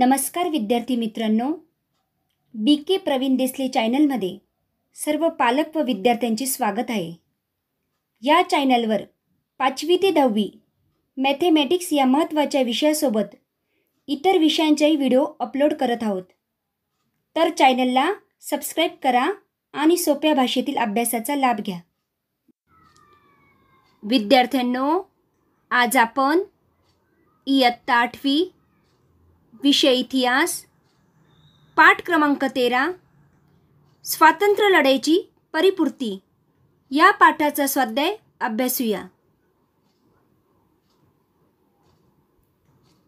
नमस्कार विद्यार्थी मित्रांनो बी के प्रवीण देसले चॅनलमध्ये सर्व पालक व विद्यार्थ्यांचे स्वागत आहे या चॅनलवर पाचवी ते दहावी मॅथेमॅटिक्स या महत्त्वाच्या विषयासोबत इतर विषयांच्याही व्हिडिओ अपलोड करत आहोत तर चॅनलला सबस्क्राईब करा आणि सोप्या भाषेतील अभ्यासाचा लाभ घ्या विद्यार्थ्यांनो आज आपण इयत्ता आठवी विषय इतिहास पाठ क्रमांक तेरा स्वातंत्र्य लढ्याची परिपूर्ती या पाठाचा स्वाध्याय अभ्यासूया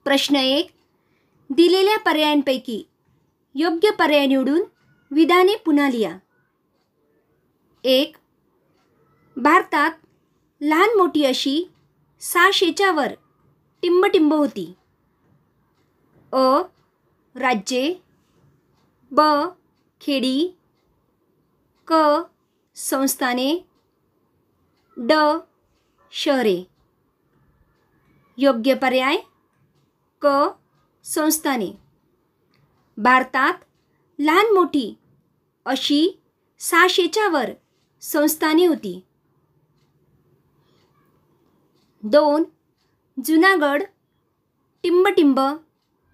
प्रश्न एक दिलेल्या पर्यायांपैकी योग्य पर्याय निवडून विधाने पुन्हा लिहा एक भारतात लहान मोठी अशी सहाशेच्यावर टिंबटिंब होती अ राज्ये ब खेडी क संस्थाने ड शहरे योग्य पर्याय क संस्थाने भारतात लहान मोठी अशी सहाशेच्या वर संस्थाने होती दोन जुनागड टिंबटिंब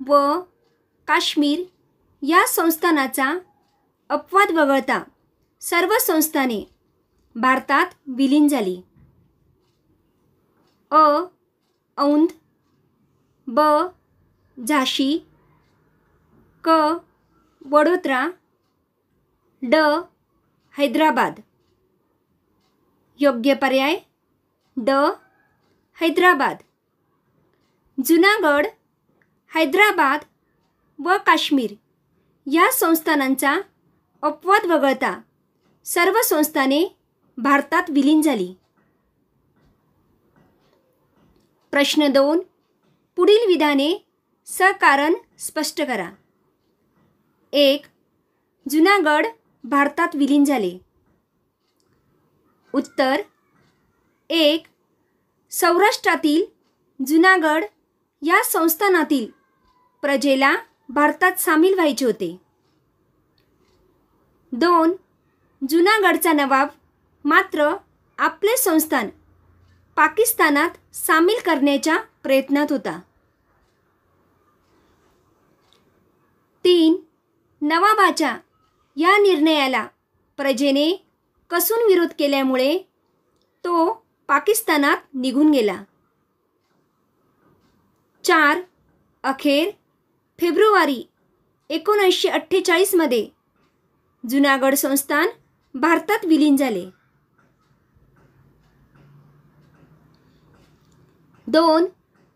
व काश्मीर या संस्थानाचा अपवाद वगळता सर्व संस्थाने भारतात विलीन झाली अ औंध ब झाशी क वडोदरा ड हैदराबाद योग्य पर्याय ड हैदराबाद जुनागड हैदराबाद व काश्मीर या संस्थानांचा अपवाद वगळता सर्व संस्थाने भारतात विलीन झाली प्रश्न दोन पुढील विधाने सकारण स्पष्ट करा एक जुनागड भारतात विलीन झाले उत्तर एक सौराष्ट्रातील जुनागड या संस्थानातील प्रजेला भारतात सामील व्हायचे होते दोन जुनागडचा नवाब मात्र आपले संस्थान पाकिस्तानात सामील करण्याच्या प्रयत्नात होता तीन नवाबाच्या या निर्णयाला प्रजेने कसून विरोध केल्यामुळे तो पाकिस्तानात निघून गेला चार अखेर फेब्रुवारी एकोणीसशे अठ्ठेचाळीसमध्ये जुनागड संस्थान भारतात विलीन झाले दोन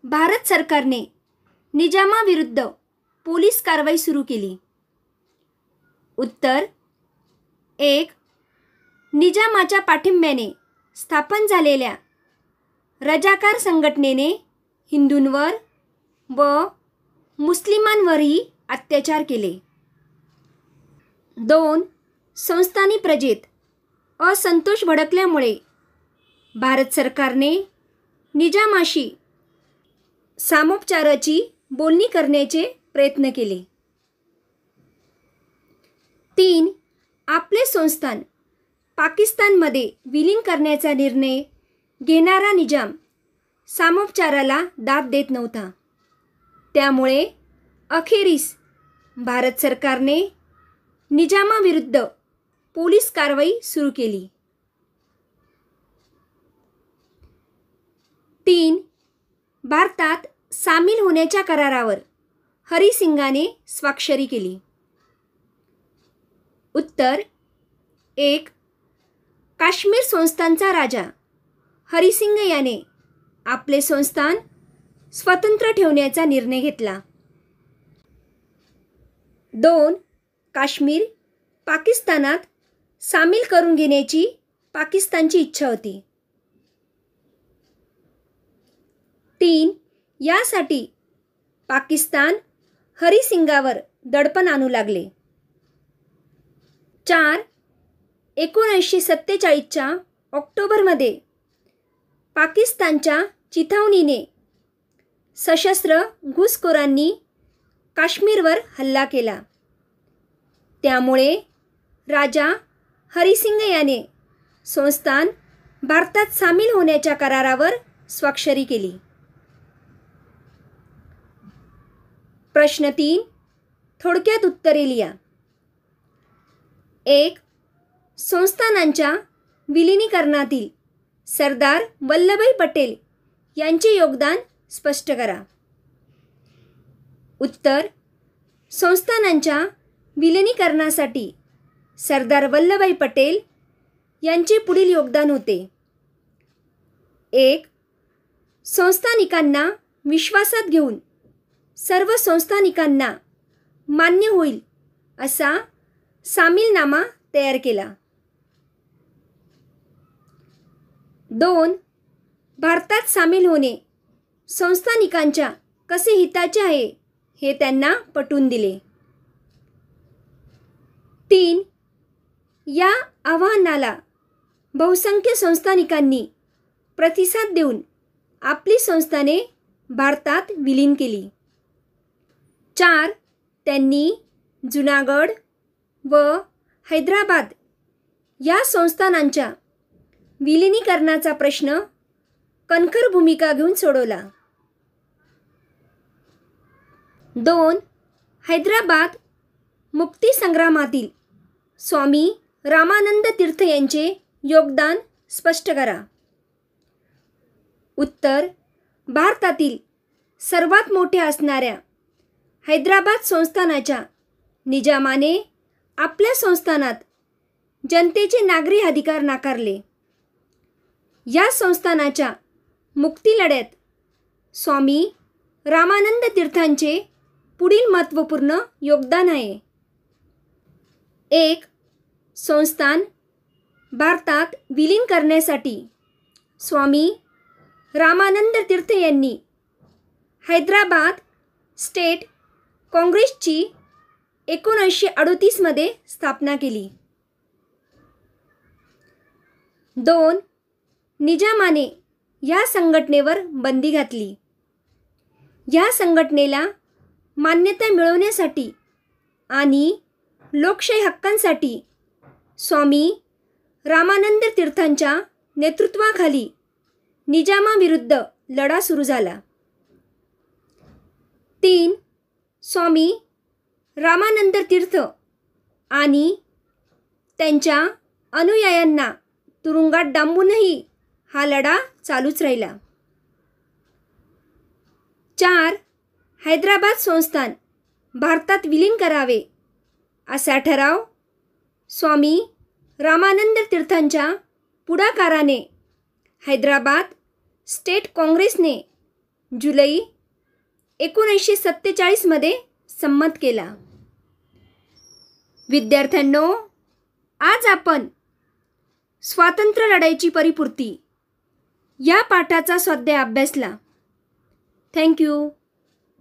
भारत सरकारने निजामाविरुद्ध पोलीस कारवाई सुरू केली उत्तर एक निजामाच्या पाठिंब्याने स्थापन झालेल्या रजाकार संघटनेने हिंदूंवर व मुस्लिमांवरही अत्याचार केले दोन संस्थानी प्रजेत असंतोष भडकल्यामुळे भारत सरकारने निजामाशी सामोपचाराची बोलणी करण्याचे प्रयत्न केले तीन आपले संस्थान पाकिस्तानमध्ये विलीन करण्याचा निर्णय घेणारा निजाम सामोपचाराला दाद देत नव्हता त्यामुळे अखेरीस भारत सरकारने निजामाविरुद्ध पोलीस कारवाई सुरू केली तीन भारतात सामील होण्याच्या करारावर हरिसिंगाने स्वाक्षरी केली उत्तर एक काश्मीर संस्थांचा राजा हरिसिंग याने आपले संस्थान स्वतंत्र ठेवण्याचा निर्णय घेतला दोन काश्मीर पाकिस्तानात सामील करून घेण्याची पाकिस्तानची इच्छा होती तीन यासाठी पाकिस्तान हरिसिंगावर दडपण आणू लागले चार एकोणीसशे सत्तेचाळीसच्या ऑक्टोबरमध्ये पाकिस्तानच्या चिथावणीने सशस्त्र घुसखोरांनी काश्मीरवर हल्ला केला त्यामुळे राजा हरिसिंग याने संस्थान भारतात सामील होण्याच्या करारावर स्वाक्षरी केली प्रश्न तीन थोडक्यात उत्तरे लिहा एक संस्थानांच्या विलिनीकरणातील सरदार वल्लभभाई पटेल यांचे योगदान स्पष्ट करा उत्तर संस्थानांच्या विलिनीकरणासाठी सरदार वल्लभभाई पटेल यांचे पुढील योगदान होते एक संस्थानिकांना विश्वासात घेऊन सर्व संस्थानिकांना मान्य होईल असा सामीलनामा तयार केला दोन भारतात सामील होणे संस्थानिकांच्या कसे हिताचे आहे हे त्यांना पटवून दिले तीन या आव्हानाला बहुसंख्य संस्थानिकांनी प्रतिसाद देऊन आपली संस्थाने भारतात विलीन केली चार त्यांनी जुनागड व हैदराबाद या संस्थानांच्या विलिनीकरणाचा प्रश्न कणखर भूमिका घेऊन सोडवला दोन हैदराबाद मुक्तीसंग्रामातील स्वामी रामानंद तीर्थ यांचे योगदान स्पष्ट करा उत्तर भारतातील सर्वात मोठ्या असणाऱ्या हैदराबाद संस्थानाच्या निजामाने आपल्या संस्थानात जनतेचे नागरी अधिकार नाकारले या संस्थानाच्या मुक्तीलढ्यात स्वामी रामानंद तीर्थांचे पुढील महत्त्वपूर्ण योगदान आहे एक संस्थान भारतात विलीन करण्यासाठी स्वामी रामानंद तीर्थ यांनी हैदराबाद स्टेट काँग्रेसची एकोणीसशे अडतीसमध्ये स्थापना केली दोन निजामाने या संघटनेवर बंदी घातली या संघटनेला मान्यता मिळवण्यासाठी आणि लोकशाही हक्कांसाठी स्वामी रामानंद तीर्थांच्या नेतृत्वाखाली निजामाविरुद्ध लढा सुरू झाला तीन स्वामी रामानंद तीर्थ आणि त्यांच्या अनुयायांना तुरुंगात डांबूनही हा लढा चालूच राहिला हैदराबाद संस्थान भारतात विलीन करावे असा ठराव स्वामी रामानंद तीर्थांच्या पुढाकाराने हैदराबाद स्टेट काँग्रेसने जुलै एकोणीसशे सत्तेचाळीसमध्ये संमत केला विद्यार्थ्यांनो आज आपण स्वातंत्र्य लढाईची परिपूर्ती या पाठाचा स्वाध्याय अभ्यासला थँक्यू